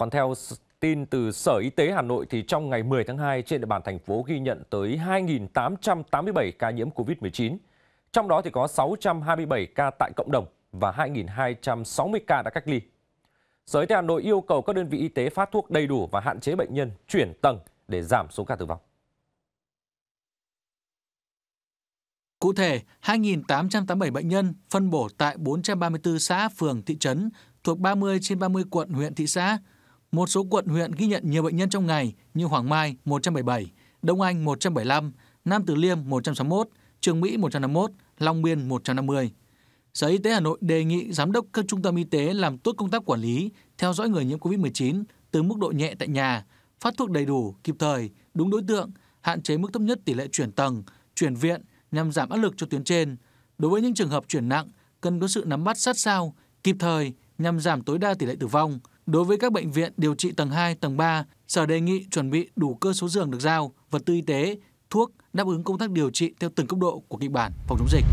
Còn theo tin từ Sở Y tế Hà Nội thì trong ngày 10 tháng 2 trên địa bàn thành phố ghi nhận tới 2.887 ca nhiễm COVID-19. Trong đó thì có 627 ca tại cộng đồng và 2.260 ca đã cách ly. Sở Y tế Hà Nội yêu cầu các đơn vị y tế phát thuốc đầy đủ và hạn chế bệnh nhân chuyển tầng để giảm số ca tử vong. Cụ thể, 2.887 bệnh nhân phân bổ tại 434 xã, phường, thị trấn thuộc 30 trên 30 quận, huyện, thị xã, một số quận huyện ghi nhận nhiều bệnh nhân trong ngày như Hoàng Mai 177, Đông Anh 175, Nam Từ Liêm 161, Trường Mỹ 151, Long Biên 150. Sở Y tế Hà Nội đề nghị giám đốc các trung tâm y tế làm tốt công tác quản lý, theo dõi người nhiễm COVID-19 từ mức độ nhẹ tại nhà, phát thuốc đầy đủ, kịp thời, đúng đối tượng, hạn chế mức thấp nhất tỷ lệ chuyển tầng, chuyển viện nhằm giảm áp lực cho tuyến trên. Đối với những trường hợp chuyển nặng, cần có sự nắm bắt sát sao, kịp thời nhằm giảm tối đa tỷ lệ tử vong, Đối với các bệnh viện điều trị tầng 2, tầng 3, Sở đề nghị chuẩn bị đủ cơ số giường được giao, vật tư y tế, thuốc đáp ứng công tác điều trị theo từng cấp độ của kịch bản phòng chống dịch.